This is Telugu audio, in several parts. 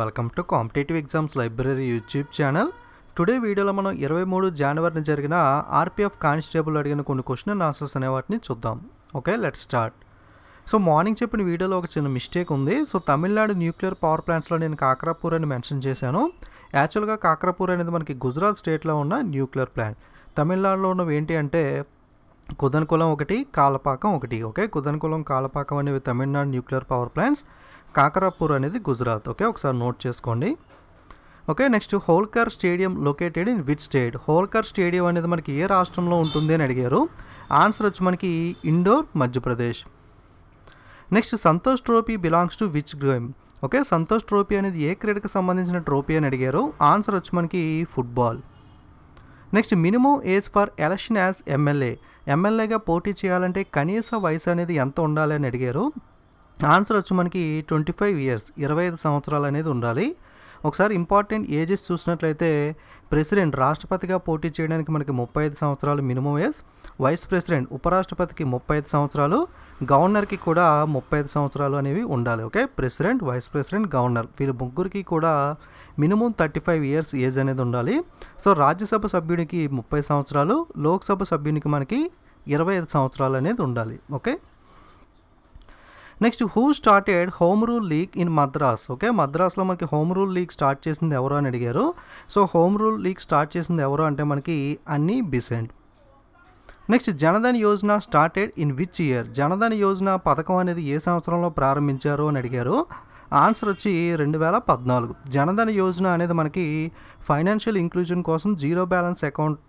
welcome to competitive exams library YouTube channel today వీడియోలో మనం ఇరవై మూడు జనవరిని జరిగిన ఆర్పిఎఫ్ కానిస్టేబుల్ అడిగిన కొన్ని క్వశ్చన్ ఆన్సర్స్ అనే వాటిని చూద్దాం okay let start so morning చెప్పిన వీడియోలో ఒక చిన్న మిస్టేక్ ఉంది సో తమిళనాడు న్యూక్లియర్ పవర్ ప్లాంట్స్లో నేను కాకరాపూర్ అని మెన్షన్ చేశాను యాక్చువల్గా కాకరాపూర్ అనేది మనకి గుజరాత్ స్టేట్లో ఉన్న న్యూక్లియర్ ప్లాంట్ తమిళనాడులో ఉన్నవి ఏంటి అంటే కుదన్కులం ఒకటి కాలపాకం ఒకటి ఓకే కుదన్కులం కాలపాకం అనేవి Tamil Nadu nuclear power plants Kakrapar అనేది గుజరాత్ ఓకే ఒకసారి నోట్ చేసుకోండి okay next Holkar stadium located in which state Holkar stadium అనేది మనకి ఏ రాష్ట్రంలో ఉంటుంది అని అడిగారు ఆన్సర్ వచ్చి మనకి Indore Madhya Pradesh next Santosh trophy belongs to which game okay Santosh trophy అనేది ఏ క్రీడకు సంబంధించిన ట్రోఫీ అని అడిగారు ఆన్సర్ వచ్చి మనకి football next minimum age for election as MLA ఎమ్మెల్యేగా పోటీ చేయాలంటే కనీస వయసు అనేది ఎంత ఉండాలి అని అడిగారు ఆన్సర్ వచ్చి మనకి ట్వంటీ ఫైవ్ ఇయర్స్ ఇరవై ఐదు సంవత్సరాలు అనేది ఉండాలి ఒకసారి ఇంపార్టెంట్ ఏజెస్ చూసినట్లయితే ప్రెసిడెంట్ రాష్ట్రపతిగా పోటీ చేయడానికి మనకి ముప్పై ఐదు సంవత్సరాలు మినిమం ఏజ్ వైస్ ప్రెసిడెంట్ ఉపరాష్ట్రపతికి ముప్పై ఐదు సంవత్సరాలు గవర్నర్కి కూడా ముప్పై ఐదు సంవత్సరాలు అనేవి ఉండాలి okay president vice president governor వీళ్ళ ముగ్గురికి కూడా minimum thirty five years age అనేది ఉండాలి సో రాజ్యసభ సభ్యునికి ముప్పై సంవత్సరాలు లోక్సభ సభ్యునికి మనకి ఇరవై ఐదు సంవత్సరాలు అనేది ఉండాలి okay next who started home rule league in Madras okay మద్రాస్లో మనకి హోమ్ రూల్ లీగ్ స్టార్ట్ చేసింది ఎవరు అని అడిగారు so home rule league start చేసింది ఎవరు అంటే మనకి Annie Besant next Jan Dhan Yojana started in which year Jan Dhan Yojana పథకం అనేది ఏ సంవత్సరంలో ప్రారంభించారు అని అడిగారు ఆన్సర్ వచ్చి రెండు వేల పద్నాలుగు జనధన యోజన అనేది మనకి ఫైనాన్షియల్ ఇంక్లూజన్ కోసం జీరో బ్యాలెన్స్ అకౌంట్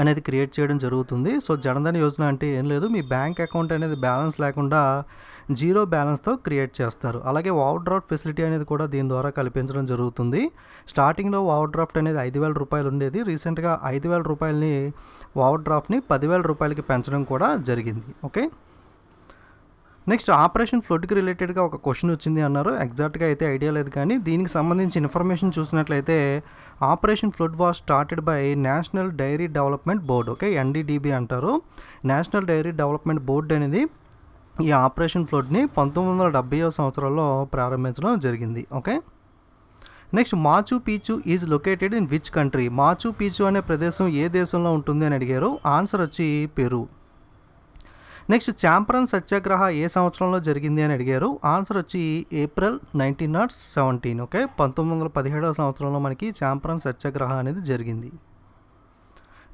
అనేది క్రియేట్ చేయడం జరుగుతుంది సో జనధన్ యోజన అంటే ఏం లేదు మీ బ్యాంక్ అకౌంట్ అనేది బ్యాలెన్స్ లేకుండా జీరో బ్యాలెన్స్తో క్రియేట్ చేస్తారు అలాగే ఓవర్ డ్రాఫ్ట్ ఫెసిలిటీ అనేది కూడా దీని ద్వారా కల్పించడం జరుగుతుంది స్టార్టింగ్లో ఓవర్ డ్రాఫ్ట్ అనేది ఐదు వేల రూపాయలు ఉండేది రీసెంట్గా ఐదు వేల రూపాయలని ఓవర్ డ్రాఫ్ట్ని పదివేల రూపాయలకి పెంచడం కూడా జరిగింది ఓకే నెక్స్ట్ ఆపరేషన్ ఫ్లడ్కి రిలేటెడ్గా ఒక క్వశ్చన్ వచ్చింది అన్నారు ఎగ్జాక్ట్గా అయితే ఐడియా లేదు కానీ దీనికి సంబంధించి ఇన్ఫర్మేషన్ చూసినట్లయితే operation flood was started by national dairy development board okay NDDB అంటారు నేషనల్ డైరీ డెవలప్మెంట్ బోర్డు అనేది ఈ ఆపరేషన్ ఫ్లడ్ని పంతొమ్మిది వందల డెబ్బై సంవత్సరంలో ప్రారంభించడం జరిగింది okay next Machu Picchu is located in which country Machu Picchu అనే ప్రదేశం ఏ దేశంలో ఉంటుంది అని అడిగారు ఆన్సర్ వచ్చి పెరు నెక్స్ట్ చాంపరన్ సత్యాగ్రహ ఏ సంవత్సరంలో జరిగింది అని అడిగారు ఆన్సర్ వచ్చి April nineteen not seventeen okay పంతొమ్మిది వందల పదిహేడవ సంవత్సరంలో మనకి చాంపరన్ సత్యాగ్రహ అనేది జరిగింది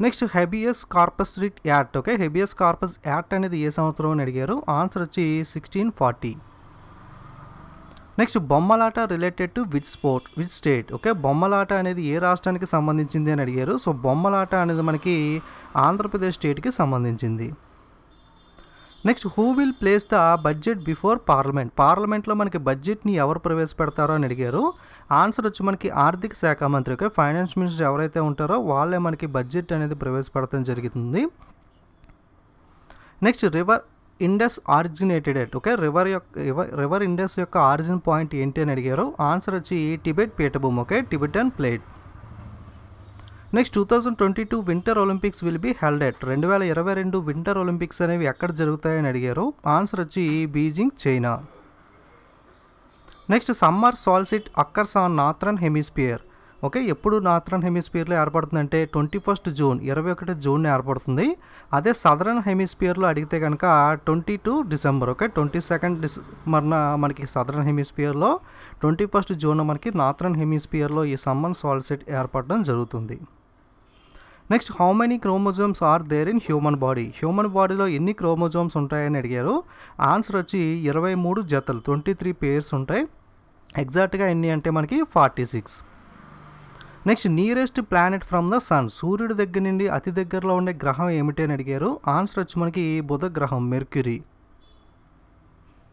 next habeas corpus writ act okay habeas corpus act అనేది ఏ సంవత్సరం అని అడిగారు ఆన్సర్ వచ్చి sixteen forty next Bommalata related to which sport which state okay Bommalata అనేది ఏ రాష్ట్రానికి సంబంధించింది అని అడిగారు సో బొమ్మలాట అనేది మనకి ఆంధ్రప్రదేశ్ స్టేట్కి సంబంధించింది next who will place the budget before parliament పార్లమెంట్లో మనకి బడ్జెట్ని ఎవరు ప్రవేశపెడతారో అని అడిగారు ఆన్సర్ వచ్చి మనకి ఆర్థిక శాఖ మంత్రి ఓకే ఫైనాన్స్ మినిస్టర్ ఎవరైతే ఉంటారో వాళ్ళే మనకి బడ్జెట్ అనేది ప్రవేశపెడతాం జరుగుతుంది next river Indus originated at okay river యొక్క రివర్ ఇండస్ యొక్క ఆరిజిన్ పాయింట్ ఏంటి అని అడిగారు ఆన్సర్ వచ్చి టిబెట్ పీఠభూమి okay Tibet and plate next two thousand twenty two Winter Olympics will be held at రెండు వేల ఇరవై రెండు వింటర్ ఒలింపిక్స్ అనేవి ఎక్కడ జరుగుతాయని అడిగారు ఆన్సర్ వచ్చి Beijing China next summer solstice occurs on northern hemisphere okay ఎప్పుడు హెమీస్పియర్లో హెమిస్పియర్లో ఏర్పడుతుందంటే ట్వంటీ ఫస్ట్ జూన్ ఇరవై ఒకటి జూన్ ఏర్పడుతుంది అదే సదరన్ హెమిస్పియర్లో అడిగితే కనుక twenty two December okay twenty second డిసెంబర్న మనకి సదరన్ హెమిస్పియర్లో ట్వంటీ ఫస్ట్ జూన్ మనకి నార్థన్ హెమిస్పియర్లో ఈ సమ్మన్ సాల్సెట్ ఏర్పడడం జరుగుతుంది next how many chromosomes are there in human body human బాడీలో ఎన్ని క్రోమోజోమ్స్ ఉంటాయని అడిగారు ఆన్సర్ వచ్చి ఇరవై మూడు జతలు ట్వంటీ త్రీ పేర్స్ ఉంటాయి ఎగ్జాక్ట్గా ఎన్ని అంటే మనకి forty six next nearest planet from the sun సూర్యుడి దగ్గర నుండి అతి దగ్గరలో ఉండే గ్రహం ఏమిటి అని అడిగారు ఆన్సర్ వచ్చి మనకి బుధ గ్రహం Mercury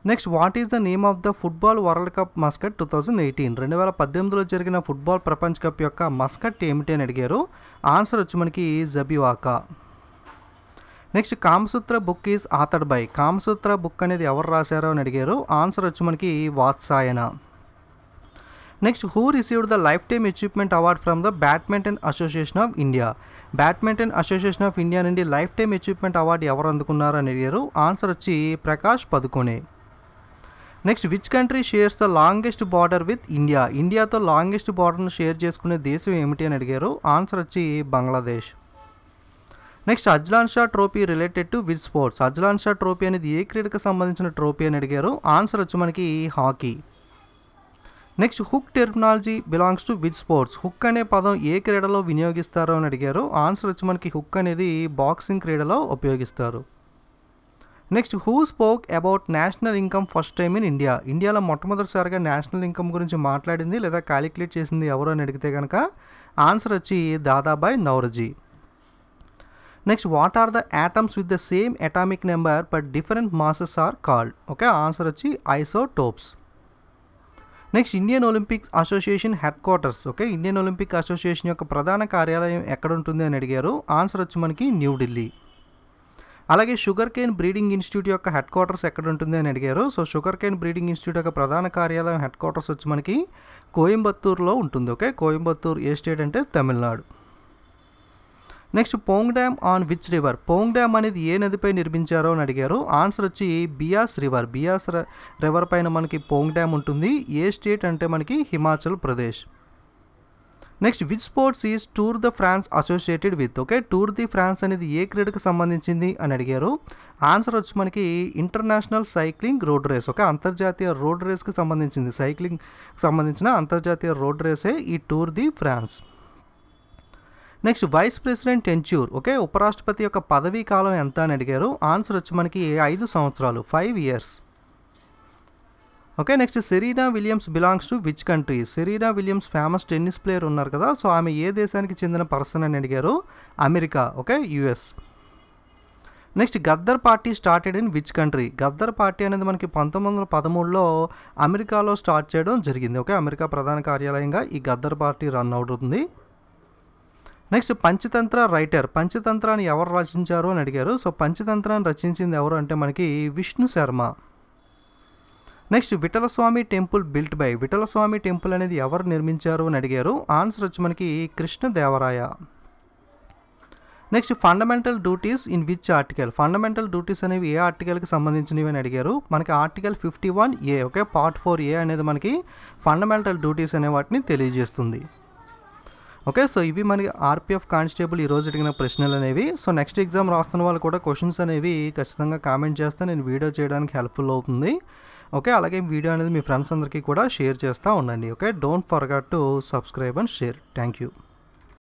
next what is the name of the football World Cup mascot two thousand eighteen రెండు వేల పద్దెనిమిదిలో జరిగిన ఫుట్బాల్ ప్రపంచ కప్ యొక్క మస్కట్ ఏమిటి అని అడిగారు ఆన్సర్ వచ్చి మనకి Zabivaka next Kamasutra book is authored by Kamasutra book అనేది ఎవరు రాశారో అని అడిగారు ఆన్సర్ వచ్చి మనకి Vatsyayana next who received the life time achievement award from the Badminton Association of India Badminton Association of India నుండి లైఫ్ టైమ్ అచీవ్మెంట్ అవార్డు ఎవరు అందుకున్నారు అని అడిగారు ఆన్సర్ వచ్చి Prakash Padukone next which country shares the longest border with India ఇండియాతో లాంగెస్ట్ బార్డర్ను షేర్ చేసుకునే దేశం ఏమిటి అని అడిగారు ఆన్సర్ వచ్చి Bangladesh next Azlan Shah trophy related to with sports Azlan Shah trophy అనేది ఏ క్రీడకు సంబంధించిన ట్రోఫీ అని అడిగారు ఆన్సర్ వచ్చి మనకి hockey next hook terminology belongs to with sports hook అనే పదం ఏ క్రీడలో వినియోగిస్తారు అని అడిగారు ఆన్సర్ వచ్చి మనకి హుక్ అనేది బాక్సింగ్ క్రీడలో ఉపయోగిస్తారు next who spoke about national income first time in India ఇండియాలో మొట్టమొదటిసారిగా నేషనల్ ఇన్కమ్ గురించి మాట్లాడింది లేదా క్యాలిక్యులేట్ చేసింది ఎవరు అని అడిగితే కనుక ఆన్సర్ వచ్చి Dadabhai Naoroji next what are the atoms with the same atomic number but different masses are called okay answer వచ్చి isotopes next Indian Olympic Association headquarters okay Indian Olympic Association యొక్క ప్రధాన కార్యాలయం ఎక్కడ ఉంటుంది అని అడిగారు ఆన్సర్ వచ్చి మనకి న్యూఢిల్లీ అలాగే షుగర్ కేన్ బ్రీడింగ్ ఇన్స్టిట్యూట్ యొక్క హెడ్ క్వార్టర్స్ ఎక్కడ ఉంటుంది అని అడిగారు so sugar cane breeding institute యొక్క ప్రధాన కార్యాలయం హెడ్ క్వార్టర్స్ వచ్చి మనకి కోయంబత్తూరులో ఉంటుంది ఓకే కోయంబత్తూర్ ఏ స్టేట్ అంటే Tamil Nadu next Pong dam on which river Pong dam అనేది ఏ నదిపై నిర్మించారో అని అడిగారు ఆన్సర్ వచ్చి బియాస్ రివర్ బియాస్ రివర్ పైన మనకి పోంగ్ డ్యామ్ ఉంటుంది ఏ స్టేట్ అంటే మనకి Himachal Pradesh next which sports is Tour de France associated with okay Tour de France అనేది ఏ క్రీడకు సంబంధించింది అని అడిగారు ఆన్సర్ వచ్చి మనకి international cycling road race okay అంతర్జాతీయ రోడ్ రేస్కి సంబంధించింది సైక్లింగ్ సంబంధించిన అంతర్జాతీయ రోడ్ రేసే ఈ Tour de France next vice president tenure okay ఉపరాష్ట్రపతి యొక్క పదవీ కాలం ఎంత అని అడిగారు ఆన్సర్ వచ్చి మనకి ఐదు సంవత్సరాలు five years okay next Serena Williams belongs to which country Serena Williams famous tennis player ఉన్నారు కదా సో ఆమె ఏ దేశానికి చెందిన పర్సన్ అని అడిగారు America okay US next Ghadar party started in which country Ghadar party అనేది మనకి పంతొమ్మిది వందల పదమూడులో అమెరికాలో స్టార్ట్ చేయడం జరిగింది ఓకే అమెరికా ప్రధాన కార్యాలయంగా ఈ గద్దర్ పార్టీ రన్ అవుతుంది నెక్స్ట్ పంచతంత్ర రైటర్ పంచతంత్రాన్ని ఎవరు రచించారు అని అడిగారు సో పంచతంత్రాన్ని రచించింది ఎవరు అంటే మనకి Vishnu Sharma next Vitthalaswamy temple built by Vitthalaswamy temple అనేది ఎవరు నిర్మించారు అని అడిగారు ఆన్సర్ వచ్చి మనకి Krishnadevaraya next fundamental duties in which article fundamental duties అనేవి ఏ ఆర్టికల్కి సంబంధించినవి అని అడిగారు మనకి article fifty one A okay part four A అనేది మనకి ఫండమెంటల్ డ్యూటీస్ అనే వాటిని తెలియజేస్తుంది ఓకే సో ఇవి మనకి ఆర్పిఎఫ్ కానిస్టేబుల్ ఈరోజు అడిగిన ప్రశ్నలు అనేవి సో నెక్స్ట్ ఎగ్జామ్ రాస్తున్న వాళ్ళు కూడా క్వశ్చన్స్ అనేవి ఖచ్చితంగా కామెంట్ చేస్తే నేను వీడియో చేయడానికి హెల్ప్ఫుల్ అవుతుంది ఓకే అలాగే వీడియో అనేది మీ ఫ్రెండ్స్ అందరికీ కూడా షేర్ చేస్తూ ఉండండి okay don't forget to subscribe and share thank you